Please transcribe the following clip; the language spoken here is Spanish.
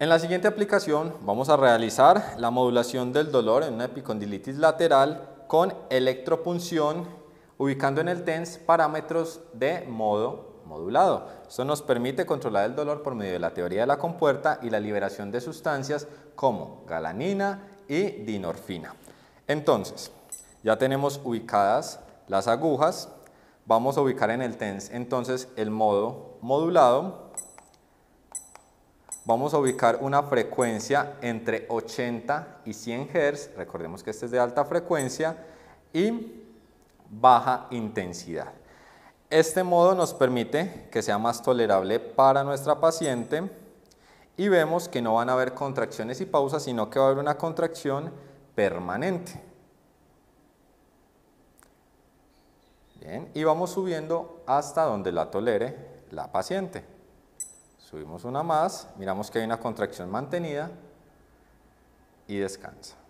En la siguiente aplicación vamos a realizar la modulación del dolor en una epicondilitis lateral con electropunción ubicando en el TENS parámetros de modo modulado. Esto nos permite controlar el dolor por medio de la teoría de la compuerta y la liberación de sustancias como galanina y dinorfina. Entonces, ya tenemos ubicadas las agujas, vamos a ubicar en el TENS entonces el modo modulado Vamos a ubicar una frecuencia entre 80 y 100 Hz, recordemos que este es de alta frecuencia, y baja intensidad. Este modo nos permite que sea más tolerable para nuestra paciente y vemos que no van a haber contracciones y pausas, sino que va a haber una contracción permanente. Bien, y vamos subiendo hasta donde la tolere la paciente. Subimos una más, miramos que hay una contracción mantenida y descansa.